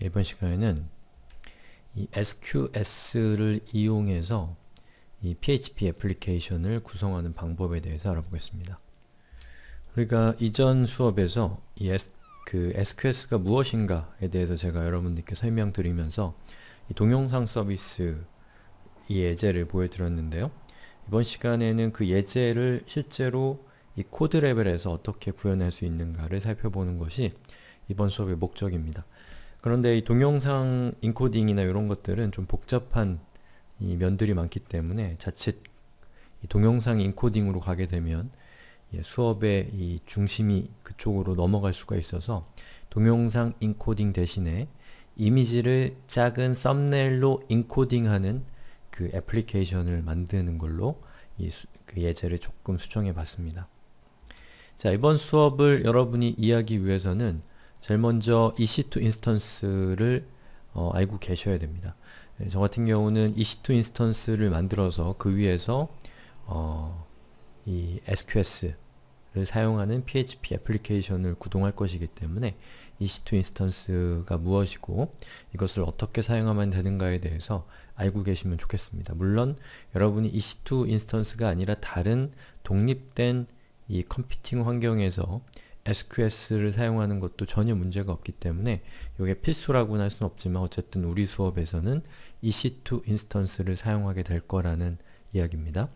이번 시간에는 이 SQS를 이용해서 이 PHP 애플리케이션을 구성하는 방법에 대해서 알아보겠습니다. 우리가 그러니까 이전 수업에서 이 S, 그 SQS가 무엇인가에 대해서 제가 여러분들께 설명드리면서 이 동영상 서비스 이 예제를 보여드렸는데요. 이번 시간에는 그 예제를 실제로 이 코드 레벨에서 어떻게 구현할 수 있는가를 살펴보는 것이 이번 수업의 목적입니다. 그런데 이 동영상 인코딩이나 이런 것들은 좀 복잡한 이 면들이 많기 때문에 자칫 이 동영상 인코딩으로 가게 되면 예, 수업의 이 중심이 그쪽으로 넘어갈 수가 있어서 동영상 인코딩 대신에 이미지를 작은 썸네일로 인코딩하는 그 애플리케이션을 만드는 걸로 이 수, 그 예제를 조금 수정해 봤습니다. 자 이번 수업을 여러분이 이해하기 위해서는 제일 먼저 EC2 인스턴스를 어, 알고 계셔야 됩니다. 네, 저 같은 경우는 EC2 인스턴스를 만들어서 그 위에서 어, 이 SQS를 사용하는 PHP 애플리케이션을 구동할 것이기 때문에 EC2 인스턴스가 무엇이고 이것을 어떻게 사용하면 되는가에 대해서 알고 계시면 좋겠습니다. 물론 여러분이 EC2 인스턴스가 아니라 다른 독립된 이 컴퓨팅 환경에서 SQS를 사용하는 것도 전혀 문제가 없기 때문에 이게 필수라고는 할 수는 없지만 어쨌든 우리 수업에서는 EC2 인스턴스를 사용하게 될 거라는 이야기입니다.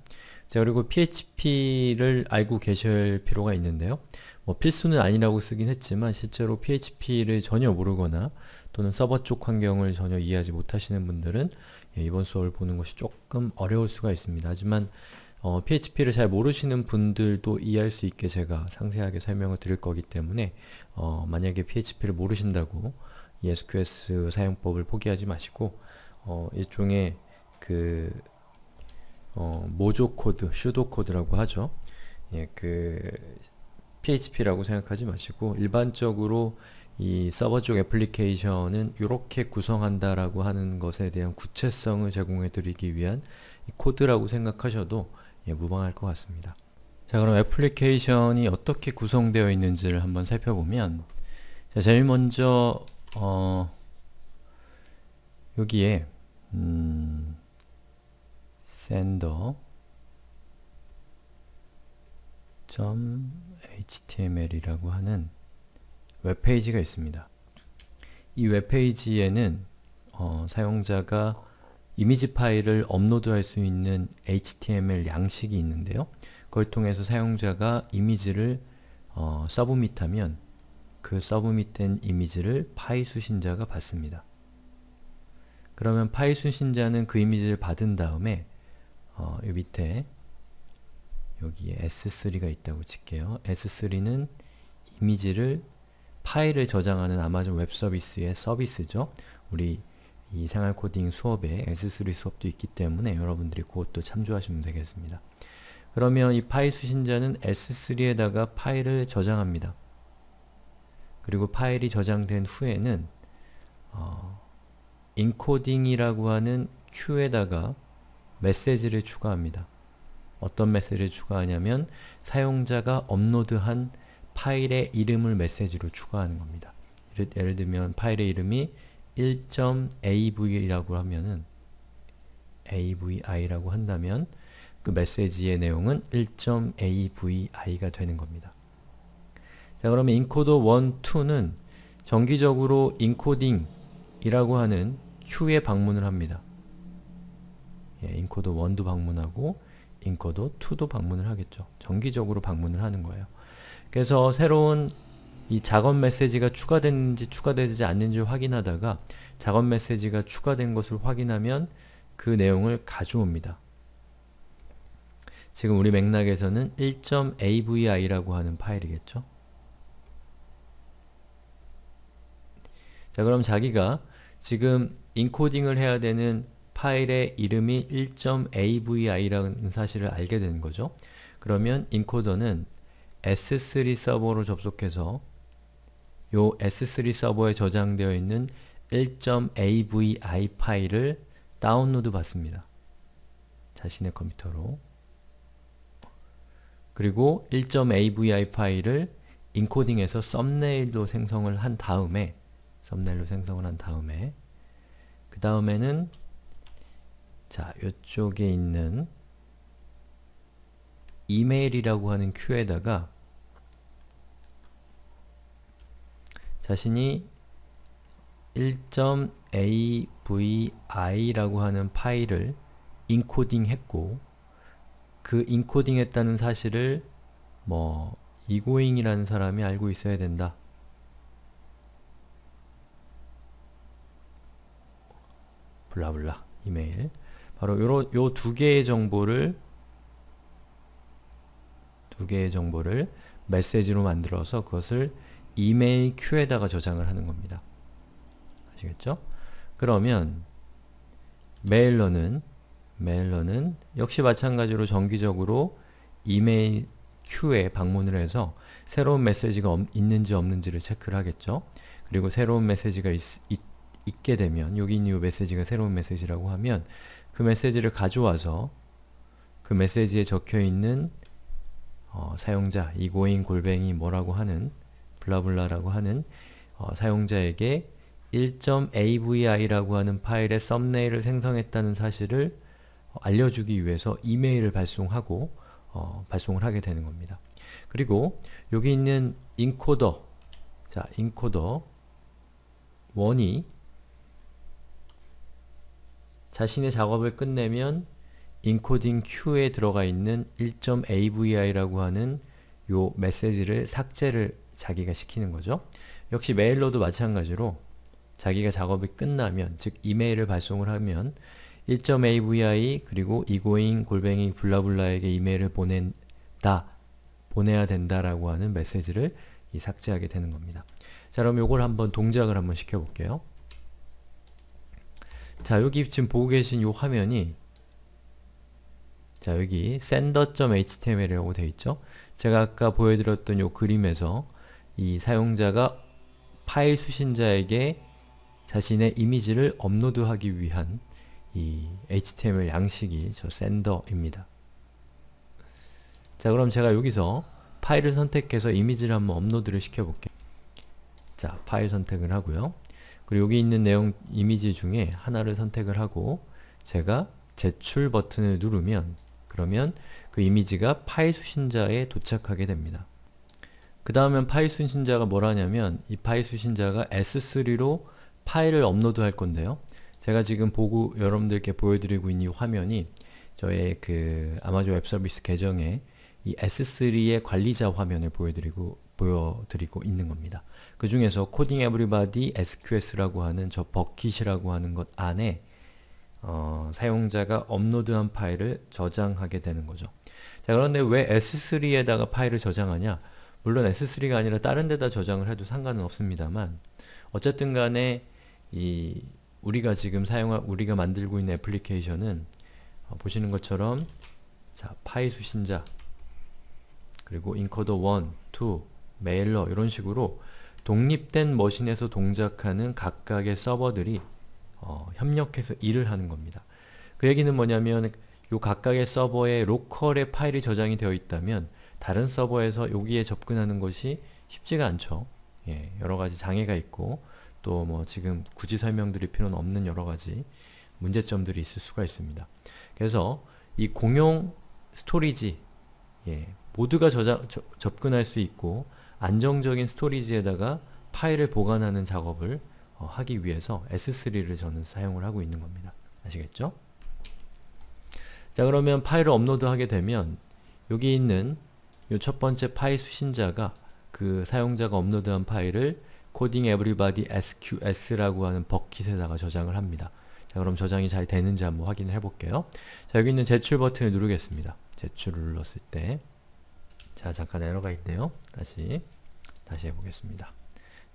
자 그리고 PHP를 알고 계실 필요가 있는데요. 뭐 필수는 아니라고 쓰긴 했지만 실제로 PHP를 전혀 모르거나 또는 서버 쪽 환경을 전혀 이해하지 못하시는 분들은 예, 이번 수업을 보는 것이 조금 어려울 수가 있습니다. 하지만 어, PHP를 잘 모르시는 분들도 이해할 수 있게 제가 상세하게 설명을 드릴 거기 때문에 어, 만약에 PHP를 모르신다고 ESQS 사용법을 포기하지 마시고 어, 일종의 그 어, 모조 코드, 슈도 코드라고 하죠. 예, 그 PHP라고 생각하지 마시고 일반적으로 이 서버 쪽 애플리케이션은 이렇게 구성한다라고 하는 것에 대한 구체성을 제공해 드리기 위한 코드라고 생각하셔도 예, 무방할 것 같습니다. 자 그럼 애플리케이션이 어떻게 구성되어 있는지를 한번 살펴보면 자, 제일 먼저 어, 여기에 음, s e .html이라고 하는 웹페이지가 있습니다. 이 웹페이지에는 어, 사용자가 이미지 파일을 업로드할 수 있는 HTML 양식이 있는데요. 그걸 통해서 사용자가 이미지를 어, 서브밋하면 그 서브밋된 이미지를 파이 수신자가 받습니다. 그러면 파이 수신자는 그 이미지를 받은 다음에 어, 이 밑에 여기에 S3가 있다고 칠게요. S3는 이미지를 파일을 저장하는 아마존 웹 서비스의 서비스죠. 우리 이 생활 코딩 수업에 S3 수업도 있기 때문에 여러분들이 그것도 참조하시면 되겠습니다. 그러면 이 파일 수신자는 S3에다가 파일을 저장합니다. 그리고 파일이 저장된 후에는 어, 인코딩이라고 하는 큐에다가 메시지를 추가합니다. 어떤 메시지를 추가하냐면 사용자가 업로드한 파일의 이름을 메시지로 추가하는 겁니다. 예를, 예를 들면 파일의 이름이 1 a v 라고 하면은 avi라고 한다면 그 메시지의 내용은 1.avi가 되는 겁니다. 자 그러면 인코더 1, 2는 정기적으로 인코딩이라고 하는 큐에 방문을 합니다. 예, 인코더 1도 방문하고 인코더 2도 방문을 하겠죠. 정기적으로 방문을 하는 거예요. 그래서 새로운 이 작업 메시지가 추가됐는지 추가되지 않는지 확인하다가 작업 메시지가 추가된 것을 확인하면 그 내용을 가져옵니다. 지금 우리 맥락에서는 1.avi라고 하는 파일이겠죠? 자 그럼 자기가 지금 인코딩을 해야 되는 파일의 이름이 1.avi라는 사실을 알게 된 거죠. 그러면 인코더는 S3 서버로 접속해서 요 S3 서버에 저장되어 있는 1.avi 파일을 다운로드 받습니다. 자신의 컴퓨터로 그리고 1.avi 파일을 인코딩해서 썸네일로 생성을 한 다음에 썸네일로 생성을 한 다음에 그 다음에는 자, 이쪽에 있는 이메일이라고 하는 큐에다가 자신이 1.avi라고 하는 파일을 인코딩했고 그 인코딩했다는 사실을 뭐 이고잉이라는 사람이 알고 있어야 된다. 블라블라 이메일 바로 요러, 요두 개의 정보를 두 개의 정보를 메시지로 만들어서 그것을 이메일 큐에다가 저장을 하는 겁니다. 아시겠죠? 그러면 메일러는 메일러는 역시 마찬가지로 정기적으로 이메일 큐에 방문을 해서 새로운 메시지가 없, 있는지 없는지를 체크를 하겠죠. 그리고 새로운 메시지가 있, 있, 있게 되면 여기 있는 메시지가 새로운 메시지라고 하면 그 메시지를 가져와서 그 메시지에 적혀있는 어, 사용자, 이고인 골뱅이 뭐라고 하는 블라블라라고 하는 어, 사용자에게 1.avi라고 하는 파일의 썸네일을 생성했다는 사실을 어, 알려주기 위해서 이메일을 발송하고 어, 발송을 하게 되는 겁니다. 그리고 여기 있는 인코더 자, 인코더 1이 자신의 작업을 끝내면 인코딩 큐에 들어가 있는 1.avi라고 하는 요 메시지를 삭제를 자기가 시키는 거죠. 역시 메일로도 마찬가지로 자기가 작업이 끝나면, 즉 이메일을 발송을 하면 1.avi 그리고 이고잉 골뱅이 블라블라에게 이메일을 보낸다, 보내야 된다라고 하는 메시지를 삭제하게 되는 겁니다. 자 그럼 요걸 한번 동작을 한번 시켜볼게요. 자 여기 지금 보고 계신 요 화면이 자 여기 sender.html이라고 되어있죠? 제가 아까 보여드렸던 요 그림에서 이 사용자가 파일 수신자에게 자신의 이미지를 업로드하기 위한 이 HTML 양식이 저샌더입니다자 그럼 제가 여기서 파일을 선택해서 이미지를 한번 업로드를 시켜볼게요. 자 파일 선택을 하고요. 그리고 여기 있는 내용 이미지 중에 하나를 선택을 하고 제가 제출 버튼을 누르면 그러면 그 이미지가 파일 수신자에 도착하게 됩니다. 그 다음엔 파일 수신자가 뭘 하냐면 이파일 수신자가 S3로 파일을 업로드 할 건데요. 제가 지금 보고 여러분들께 보여드리고 있는 이 화면이 저의 그 아마존 웹서비스 계정에 이 S3의 관리자 화면을 보여드리고 보여드리고 있는 겁니다. 그 중에서 코딩 에브리바디 SQS라고 하는 저 버킷이라고 하는 것 안에 어, 사용자가 업로드한 파일을 저장하게 되는 거죠. 자 그런데 왜 S3에다가 파일을 저장하냐? 물론 S3가 아니라 다른 데다 저장을 해도 상관은 없습니다만 어쨌든 간에 이 우리가 지금 사용하 우리가 만들고 있는 애플리케이션은 어, 보시는 것처럼 자, 파이 수신자 그리고 인코더 1, 2, 메일러 이런 식으로 독립된 머신에서 동작하는 각각의 서버들이 어, 협력해서 일을 하는 겁니다. 그 얘기는 뭐냐면 요 각각의 서버에 로컬의 파일이 저장이 되어 있다면 다른 서버에서 여기에 접근하는 것이 쉽지가 않죠. 예, 여러가지 장애가 있고 또 뭐 지금 굳이 설명드릴 필요는 없는 여러가지 문제점들이 있을 수가 있습니다. 그래서 이 공용 스토리지 예, 모두가 저장 저, 접근할 수 있고 안정적인 스토리지에다가 파일을 보관하는 작업을 어, 하기 위해서 S3를 저는 사용을 하고 있는 겁니다. 아시겠죠? 자 그러면 파일을 업로드하게 되면 여기 있는 이첫 번째 파일 수신자가 그 사용자가 업로드한 파일을 코딩 에브리바디 sqs라고 하는 버킷에다가 저장을 합니다. 자, 그럼 저장이 잘 되는지 한번 확인을 해볼게요. 자, 여기 있는 제출 버튼을 누르겠습니다. 제출을 눌렀을 때 자, 잠깐 에러가 있네요. 다시 다시 해보겠습니다.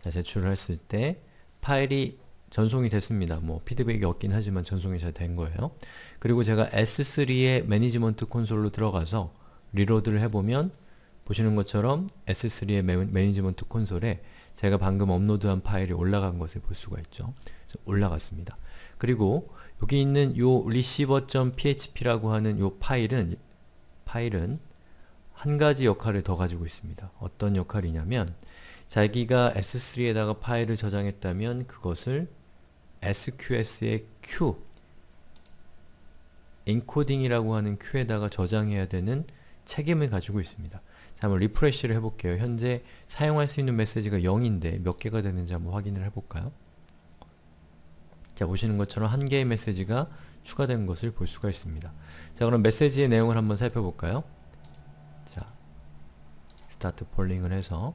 자, 제출을 했을 때 파일이 전송이 됐습니다. 뭐 피드백이 없긴 하지만 전송이 잘 된 거예요. 그리고 제가 S3의 매니지먼트 콘솔로 들어가서 리로드를 해보면 보시는 것처럼 S3의 매니지먼트 콘솔에 제가 방금 업로드한 파일이 올라간 것을 볼 수가 있죠. 올라갔습니다. 그리고 여기 있는 요 receiver.php라고 하는 요 파일은 파일은 한 가지 역할을 더 가지고 있습니다. 어떤 역할이냐면 자기가 S3에다가 파일을 저장했다면 그것을 SQS의 Q encoding이라고 하는 Q에다가 저장해야 되는 책임을 가지고 있습니다. 자, 한번 리프레쉬를 해볼게요. 현재 사용할 수 있는 메시지가 0인데 몇 개가 되는지 한번 확인을 해볼까요? 자, 보시는 것처럼 한 개의 메시지가 추가된 것을 볼 수가 있습니다. 자, 그럼 메시지의 내용을 한번 살펴볼까요? 자, 스타트 폴링을 해서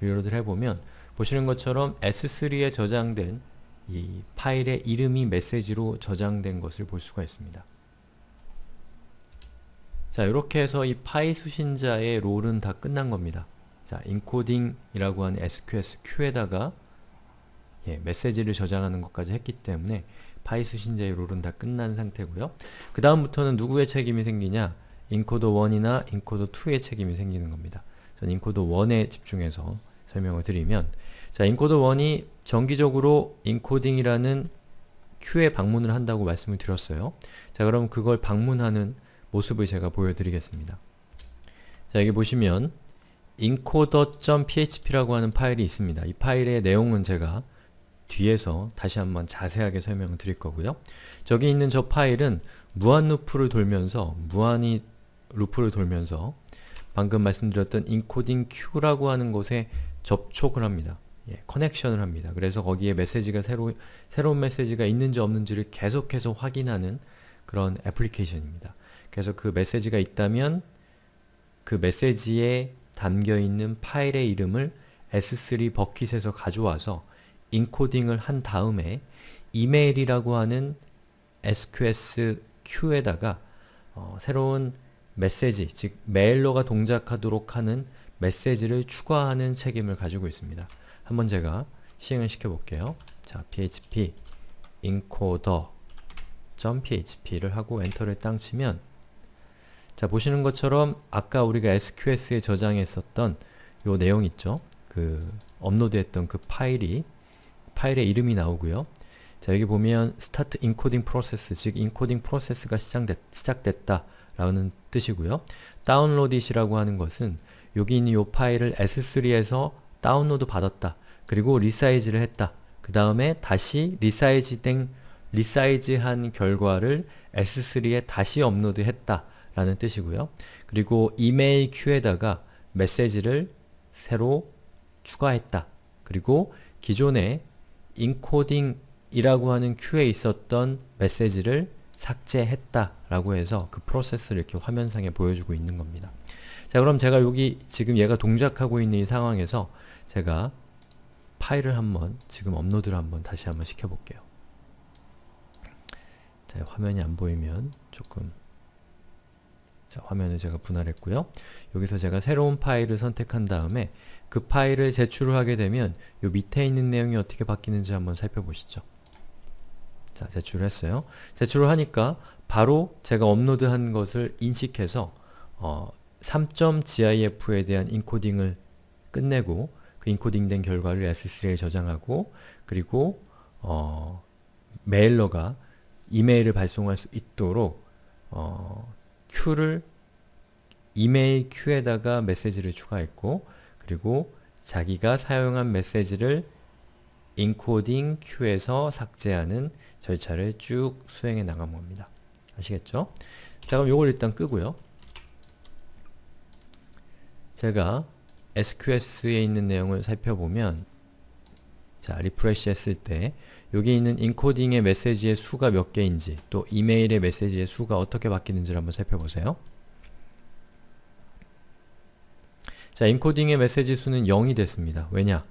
리로드를 해보면 보시는 것처럼 S3에 저장된 이 파일의 이름이 메시지로 저장된 것을 볼 수가 있습니다. 자 이렇게 해서 이 파이 수신자의 롤은 다 끝난 겁니다. 자 인코딩이라고 하는 SQS Q에다가 예, 메시지를 저장하는 것까지 했기 때문에 파이 수신자의 롤은 다 끝난 상태고요. 그 다음부터는 누구의 책임이 생기냐? 인코더1이나 인코더2의 책임이 생기는 겁니다. 전 인코더1에 집중해서 설명을 드리면 자, 인코더1이 정기적으로 인코딩이라는 q 에 방문을 한다고 말씀을 드렸어요. 자, 그럼 그걸 방문하는 모습을 제가 보여드리겠습니다. 자, 여기 보시면 encoder.php라고 하는 파일이 있습니다. 이 파일의 내용은 제가 뒤에서 다시 한번 자세하게 설명을 드릴 거고요. 저기 있는 저 파일은 무한 루프를 돌면서 무한히 루프를 돌면서 방금 말씀드렸던 인코딩 큐라고 하는 곳에 접촉을 합니다. 예, 커넥션을 합니다. 그래서 거기에 메시지가 새로, 새로운 메시지가 있는지 없는지를 계속해서 확인하는 그런 애플리케이션입니다. 그래서 그 메시지가 있다면 그 메시지에 담겨있는 파일의 이름을 S3 버킷에서 가져와서 인코딩을 한 다음에 이메일이라고 하는 SQS 큐에다가 어, 새로운 메시지, 즉 메일러가 동작하도록 하는 메시지를 추가하는 책임을 가지고 있습니다. 한번 제가 시행을 시켜볼게요. 자, php encoder.php를 하고 엔터를 땅 치면 자 보시는 것처럼 아까 우리가 SQS에 저장했었던 요 내용 있죠? 그 업로드했던 그 파일이 파일의 이름이 나오고요. 자 여기 보면 start encoding process 즉 인코딩 프로세스가 시작됐, 시작됐다 라는 뜻이고요. 다운로드잇이라고 하는 것은 여기 있는 이 파일을 S3에서 다운로드 받았다. 그리고 리사이즈를 했다. 그 다음에 다시 리사이즈된 리사이즈한 결과를 S3에 다시 업로드했다. 라는 뜻이고요. 그리고 이메일 큐에다가 메시지를 새로 추가했다. 그리고 기존에 인코딩이라고 하는 큐에 있었던 메시지를 삭제했다 라고 해서 그 프로세스를 이렇게 화면상에 보여주고 있는 겁니다. 자 그럼 제가 여기 지금 얘가 동작하고 있는 이 상황에서 제가 파일을 한번 지금 업로드를 한번 다시 한번 시켜볼게요. 자 화면이 안 보이면 조금 자, 화면을 제가 분할했고요. 여기서 제가 새로운 파일을 선택한 다음에 그 파일을 제출을 하게 되면 이 밑에 있는 내용이 어떻게 바뀌는지 한번 살펴보시죠. 자, 제출을 했어요. 제출을 하니까 바로 제가 업로드한 것을 인식해서 어, 3.gif에 대한 인코딩을 끝내고 그 인코딩된 결과를 S3에 저장하고 그리고 어, 메일러가 이메일을 발송할 수 있도록 어, q 를 이메일 q 에다가 메시지를 추가했고 그리고 자기가 사용한 메시지를 인코딩 q 에서 삭제하는 절차를 쭉 수행해 나간 겁니다. 아시겠죠? 자 그럼 요걸 일단 끄고요. 제가 SQS에 있는 내용을 살펴보면 자, 리프레시 했을 때 여기 있는 인코딩의 메시지의 수가 몇 개인지 또 이메일의 메시지의 수가 어떻게 바뀌는지를 한번 살펴보세요. 자, 인코딩의 메시지 수는 0이 됐습니다. 왜냐?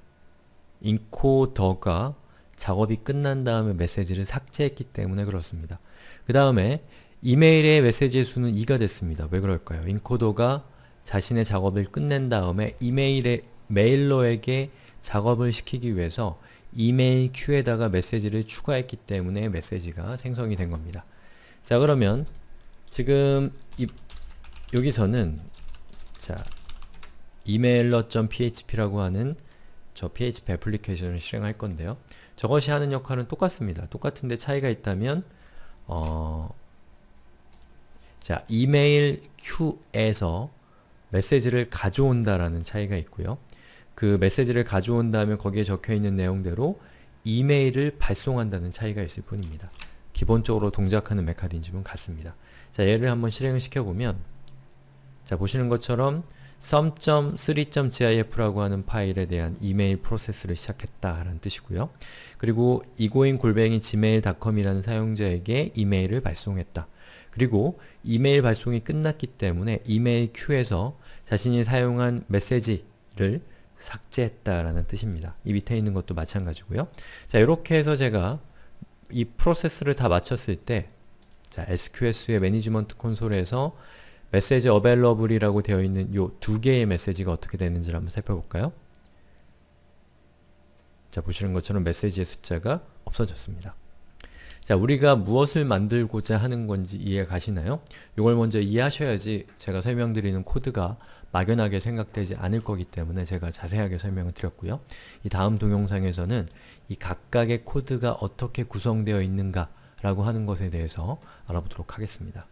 인코더가 작업이 끝난 다음에 메시지를 삭제했기 때문에 그렇습니다. 그 다음에 이메일의 메시지의 수는 2가 됐습니다. 왜 그럴까요? 인코더가 자신의 작업을 끝낸 다음에 이메일의 메일러에게 작업을 시키기 위해서 이메일 큐에다가 메시지를 추가했기 때문에 메시지가 생성이 된 겁니다. 자 그러면 지금 이, 여기서는 자 emailer.php라고 하는 저 PHP 애플리케이션을 실행할 건데요. 저것이 하는 역할은 똑같습니다. 똑같은데 차이가 있다면 어, 자 이메일 큐에서 메시지를 가져온다라는 차이가 있고요. 그 메시지를 가져온 다음에 거기에 적혀있는 내용대로 이메일을 발송한다는 차이가 있을 뿐입니다. 기본적으로 동작하는 메커니즘은 같습니다. 자, 얘를 한번 실행을 시켜보면 자, 보시는 것처럼 sum.3.gif라고 하는 파일에 대한 이메일 프로세스를 시작했다라는 뜻이고요. 그리고 이고인 골뱅이 gmail.com이라는 사용자에게 이메일을 발송했다. 그리고 이메일 발송이 끝났기 때문에 이메일 큐에서 자신이 사용한 메시지를 삭제했다라는 뜻입니다. 이 밑에 있는 것도 마찬가지고요. 자, 이렇게 해서 제가 이 프로세스를 다 마쳤을 때 자, SQS의 매니지먼트 콘솔에서 메시지 어벨러블이라고 되어 있는 이두 개의 메시지가 어떻게 되는지를 한번 살펴볼까요? 자, 보시는 것처럼 메시지의 숫자가 없어졌습니다. 자, 우리가 무엇을 만들고자 하는 건지 이해 가시나요? 이걸 먼저 이해하셔야지 제가 설명드리는 코드가 막연하게 생각되지 않을 거기 때문에 제가 자세하게 설명을 드렸고요. 이 다음 동영상에서는 이 각각의 코드가 어떻게 구성되어 있는가 라고 하는 것에 대해서 알아보도록 하겠습니다.